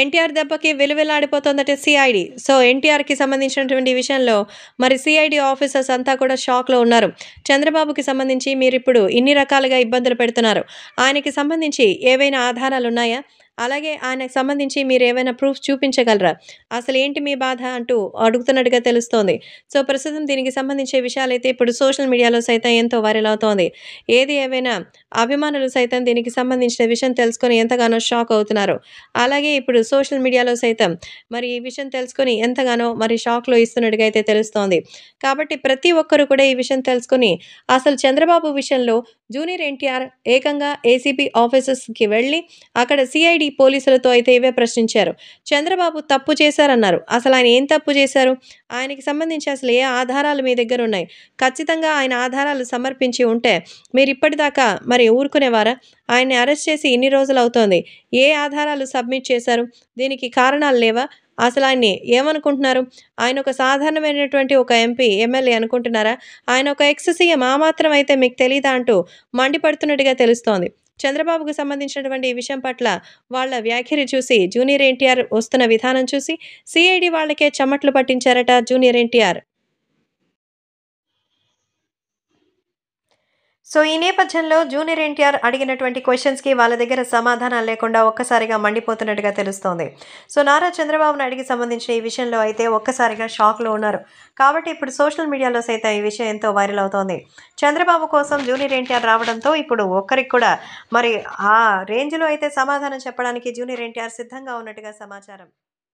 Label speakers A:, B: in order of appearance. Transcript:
A: ఎన్టీఆర్ దెబ్బకి వెలువెలాడిపోతుందట CID so ఎన్టీఆర్కి సంబంధించినటువంటి విషయంలో మరి సిఐడి ఆఫీసర్స్ అంతా కూడా షాక్లో ఉన్నారు చంద్రబాబుకి సంబంధించి మీరు ఇప్పుడు ఇన్ని రకాలుగా ఇబ్బందులు పెడుతున్నారు ఆయనకి సంబంధించి ఏవైనా ఆధారాలు ఉన్నాయా అలాగే ఆయనకు సంబంధించి మీరు ఏమైనా ప్రూఫ్ చూపించగలరా అసలు ఏంటి మీ బాధ అంటూ అడుగుతున్నట్టుగా తెలుస్తోంది సో ప్రస్తుతం దీనికి సంబంధించే విషయాలైతే ఇప్పుడు సోషల్ మీడియాలో సైతం ఎంతో వైరల్ అవుతోంది ఏది ఏమైనా అభిమానులు సైతం దీనికి సంబంధించిన విషయం తెలుసుకొని ఎంతగానో షాక్ అవుతున్నారు అలాగే ఇప్పుడు సోషల్ మీడియాలో సైతం మరి ఈ విషయం తెలుసుకొని ఎంతగానో మరి షాక్లో ఇస్తున్నట్టుగా అయితే తెలుస్తోంది కాబట్టి ప్రతి ఒక్కరు కూడా ఈ విషయం తెలుసుకొని అసలు చంద్రబాబు విషయంలో జూనియర్ ఎన్టీఆర్ ఏకంగా ఏసీబీ ఆఫీసెస్కి వెళ్ళి అక్కడ సిఐడి ఈడీ పోలీసులతో అయితే ఇవే ప్రశ్నించారు చంద్రబాబు తప్పు చేశారన్నారు అసలు ఆయన ఏం తప్పు చేశారు ఆయనకి సంబంధించి అసలు ఏ ఆధారాలు మీ దగ్గర ఉన్నాయి ఖచ్చితంగా ఆయన ఆధారాలు సమర్పించి ఉంటే మీరు ఇప్పటిదాకా మరి ఊరుకునేవారా ఆయన్ని అరెస్ట్ చేసి ఇన్ని రోజులు అవుతోంది ఏ ఆధారాలు సబ్మిట్ చేశారు దీనికి కారణాలు లేవా అసలు ఆయన్ని ఏమనుకుంటున్నారు ఆయన ఒక సాధారణమైనటువంటి ఒక ఎంపీ ఎమ్మెల్యే అనుకుంటున్నారా ఆయన ఒక ఎక్స్ సీఎం ఆ మాత్రం అయితే మీకు తెలీదా అంటూ మండిపడుతున్నట్టుగా తెలుస్తోంది చంద్రబాబుకు సంబంధించినటువంటి ఈ విషయం పట్ల వాళ్ళ వ్యాఖ్యలు చూసి జూనియర్ ఎన్టీఆర్ వస్తున్న విధానం చూసి సిఐడి వాళ్ళకే చెమట్లు పట్టించారట జూనియర్ ఎన్టీఆర్ సో ఈ
B: నేపథ్యంలో జూనియర్ ఎన్టీఆర్ అడిగినటువంటి క్వశ్చన్స్కి వాళ్ళ దగ్గర సమాధానాలు లేకుండా ఒక్కసారిగా మండిపోతున్నట్టుగా తెలుస్తోంది సో నారా చంద్రబాబు నాయుడికి సంబంధించిన ఈ విషయంలో అయితే ఒక్కసారిగా షాక్లో ఉన్నారు కాబట్టి ఇప్పుడు సోషల్ మీడియాలో సైతం ఈ విషయం ఎంతో వైరల్ అవుతోంది చంద్రబాబు కోసం జూనియర్ ఎన్టీఆర్ రావడంతో ఇప్పుడు ఒక్కరికి కూడా మరి ఆ రేంజ్లో అయితే సమాధానం చెప్పడానికి జూనియర్ ఎన్టీఆర్ సిద్ధంగా ఉన్నట్టుగా సమాచారం